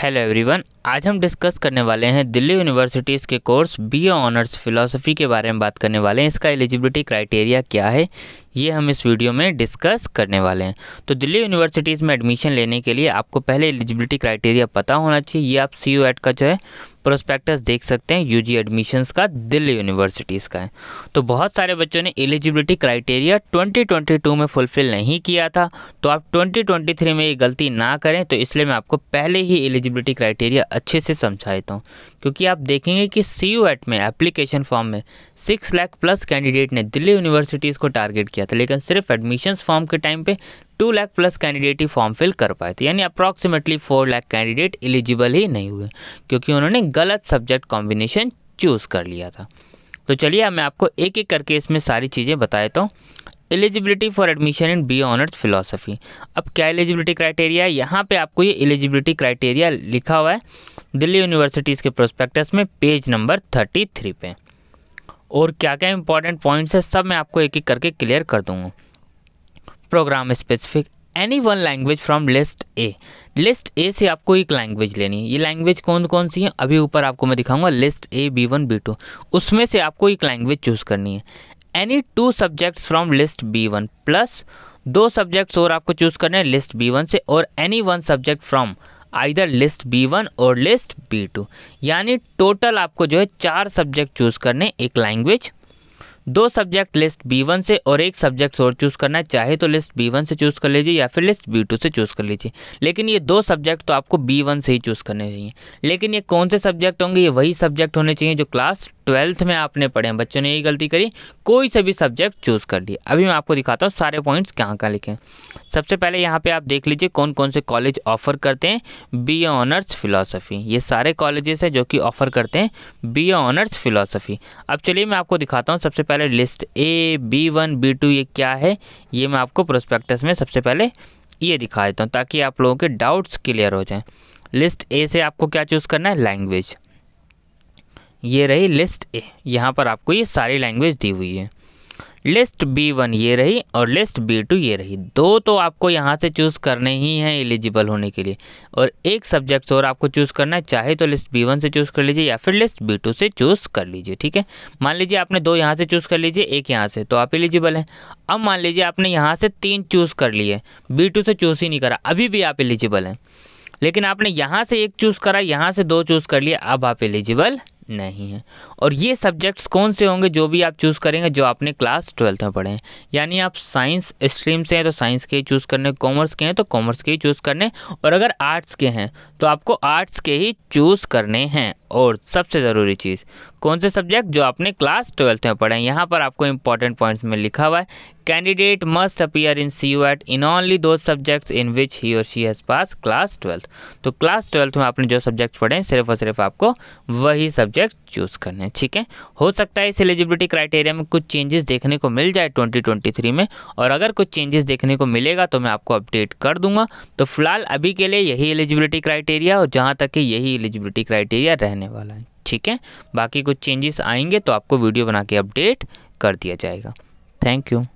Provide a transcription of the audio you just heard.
hello everyone आज हम discuss करने वाले हैं दिल्ली यूनिवर्सिटीज़ के कोर्स बीए ऑनर्स फिलोसफी के बारे में बात करने वाले हैं इसका एलिजिबिलिटी क्राइटेरिया क्या है ये हम इस वीडियो में डिस्कस करने वाले हैं तो दिल्ली यूनिवर्सिटीज़ में एडमिशन लेने के लिए आपको पहले एलिजिबिलिटी क्राइटेरिया पता होना चाहिए ये आप सी का जो है प्रोस्पेक्टस देख सकते हैं यूजी एडमिशंस का दिल्ली यूनिवर्सिटीज़ का है तो बहुत सारे बच्चों ने एलिजिबिलिटी क्राइटेरिया 2022 में फुलफिल नहीं किया था तो आप 2023 में ये गलती ना करें तो इसलिए मैं आपको पहले ही एलिजिबिलिटी क्राइटेरिया अच्छे से समझा देता हूँ क्योंकि आप देखेंगे कि सी में एप्लीकेशन फॉर्म में सिक्स लाख प्लस कैंडिडेट ने दिल्ली यूनिवर्सिटीज़ को टारगेट किया था लेकिन सिर्फ एडमिशन्स फॉर्म के टाइम पर टू लाख प्लस कैंडिडेट ही फॉर्म फिल कर पाए थे यानी approximately four lakh candidate eligible ही नहीं हुए क्योंकि उन्होंने गलत सब्जेक्ट कॉम्बिनेशन चूज़ कर लिया था तो चलिए अब मैं आपको एक एक करके इसमें सारी चीज़ें बता देता हूँ eligibility for admission in B honours philosophy अब क्या एलिजिबिलिटी क्राइटेरिया है यहाँ पे आपको ये एलिजिबिलिटी क्राइटेरिया लिखा हुआ है दिल्ली यूनिवर्सिटीज़ के प्रोस्पेक्टस में पेज नंबर थर्टी थ्री पे और क्या क्या इंपॉर्टेंट पॉइंट्स है सब मैं आपको एक एक करके क्लियर कर दूँगा programme specific any one language from list A list A से आपको एक लैंग्वेज लेनी है ये लैंग्वेज कौन कौन सी है अभी ऊपर आपको मैं दिखाऊंगा list A B one B two उसमें से आपको एक लैंग्वेज चूज करनी है any two subjects from list B one plus दो सब्जेक्ट्स और आपको चूज करने हैं लिस्ट बी वन से और any one subject from either list B one और लिस्ट बी टू यानी टोटल आपको जो है चार सब्जेक्ट चूज करने एक लैंग्वेज दो सब्जेक्ट लिस्ट बी वन से और एक सब्जेक्ट और चूज करना है चाहे तो लिस्ट बी वन से चूज कर लीजिए या फिर लिस्ट बी टू से चूज कर लीजिए लेकिन ये दो सब्जेक्ट तो आपको बी वन से ही चूज करने चाहिए लेकिन ये कौन से सब्जेक्ट होंगे ये वही सब्जेक्ट होने चाहिए जो क्लास ट्वेल्थ में आपने पढ़े हैं बच्चों ने यही गलती करी कोई से भी सब्जेक्ट चूज कर लिया अभी मैं आपको दिखाता हूँ सारे पॉइंट्स कहाँ कहाँ लिखे हैं सबसे पहले यहाँ पे आप देख लीजिए कौन कौन से कॉलेज ऑफर करते हैं बी ए ऑनर्स फिलोसफी ये सारे कॉलेजेस हैं जो कि ऑफर करते हैं बी ए ऑनर्स फिलोसफी अब चलिए मैं आपको दिखाता हूँ सबसे पहले पहले list A B one B two ये क्या है ये मैं आपको प्रोस्पेक्टस में सबसे पहले ये दिखा देता हूँ ताकि आप लोगों के डाउट्स क्लियर हो जाएं लिस्ट ए से आपको क्या चूज़ करना है लैंग्वेज ये रही लिस्ट ए यहाँ पर आपको ये सारी लैंग्वेज दी हुई है लिस्ट बी वन ये रही और लिस्ट बी टू ये रही दो तो आपको यहाँ से चूज़ करने ही हैं एलिजिबल होने के लिए और एक सब्जेक्ट और आपको चूज़ करना है चाहे तो लिस्ट बी वन से चूज़ कर लीजिए या फिर लिस्ट बी टू से चूज़ कर लीजिए ठीक है मान लीजिए आपने दो यहाँ से चूज़ कर लीजिए एक यहाँ से तो आप एलिजिबल हैं अब मान लीजिए आपने यहाँ से तीन चूज़ कर लिए बी टू से चूज़ ही नहीं करा अभी भी आप एलिजिबल हैं लेकिन आपने यहाँ से एक चूज़ करा यहाँ से दो चूज़ कर लिए अब आप एलिजिबल नहीं है और ये सब्जेक्ट्स कौन से होंगे जो भी आप चूज़ करेंगे जो आपने क्लास ट्वेल्थ में पढ़े हैं यानी आप साइंस स्ट्रीम से हैं तो साइंस के ही चूज़ करने कॉमर्स के हैं तो कॉमर्स के ही चूज़ करने और अगर आर्ट्स के हैं तो आपको आर्ट्स के ही चूज़ करने हैं और सबसे ज़रूरी चीज़ कौन से सब्जेक्ट जो आपने क्लास ट्वेल्थ में पढ़े हैं यहाँ पर आपको इंपॉर्टेंट पॉइंट्स में लिखा हुआ है candidate must appear in C U E T in only दो सब्जेक्ट्स इन विच ही और she has pass class twelfth तो क्लास ट्वेल्थ में आपने जो सब्जेक्ट पढ़े हैं सिर्फ और सिर्फ आपको वही सब्जेक्ट सब्जेक्ट चूज करने ठीक है हो सकता है इस एलिजिबिलिटी क्राइटेरिया में कुछ चेंजेस देखने को मिल जाए 2023 में और अगर कुछ चेंजेस देखने को मिलेगा तो मैं आपको अपडेट कर दूंगा तो फिलहाल अभी के लिए यही एलिजिबिलिटी क्राइटेरिया और जहाँ तक कि यही एलिजिबिलिटी क्राइटेरिया रहने वाला है ठीक है बाकी कुछ चेंजेस आएंगे तो आपको वीडियो बना के अपडेट कर दिया जाएगा थैंक यू